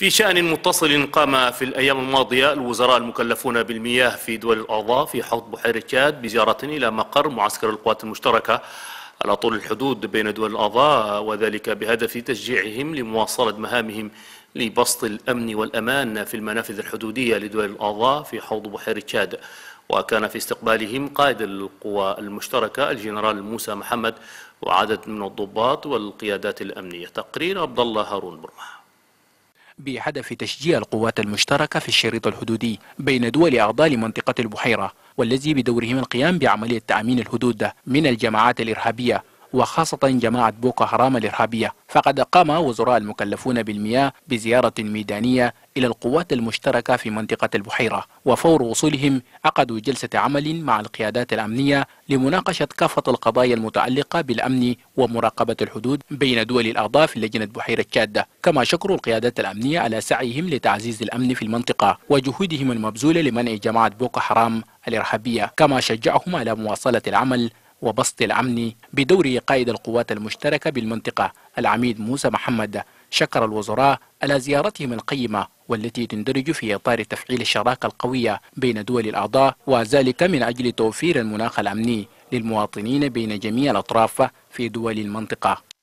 في شأن متصل قام في الأيام الماضية الوزراء المكلفون بالمياه في دول الأعضاء في حوض بحيرة شاد بزيارة إلى مقر معسكر القوات المشتركة على طول الحدود بين دول الأعضاء وذلك بهدف تشجيعهم لمواصلة مهامهم لبسط الأمن والأمان في المنافذ الحدودية لدول الأعضاء في حوض بحيرة شاد وكان في استقبالهم قائد القوى المشتركة الجنرال موسى محمد وعدد من الضباط والقيادات الأمنية تقرير عبد الله هارون برمح بهدف تشجيع القوات المشتركة في الشريط الحدودي بين دول أعضاء منطقة البحيرة والذي بدورهم القيام بعملية تأمين الحدود من الجماعات الإرهابية وخاصة جماعة بوكو حرام الإرهابية فقد قام وزراء المكلفون بالمياه بزيارة ميدانية إلى القوات المشتركة في منطقة البحيرة وفور وصولهم عقدوا جلسة عمل مع القيادات الأمنية لمناقشة كافة القضايا المتعلقة بالأمن ومراقبة الحدود بين دول الأعضاء في لجنة بحيرة شادة كما شكروا القيادات الأمنية على سعيهم لتعزيز الأمن في المنطقة وجهودهم المبذولة لمنع جماعة بوكو حرام الإرهابية كما شجعهم على مواصلة العمل وبسط الأمن بدور قائد القوات المشتركة بالمنطقة العميد موسى محمد شكر الوزراء على زيارتهم القيمة والتي تندرج في إطار تفعيل الشراكة القوية بين دول الأعضاء وذلك من أجل توفير المناخ الأمني للمواطنين بين جميع الأطراف في دول المنطقة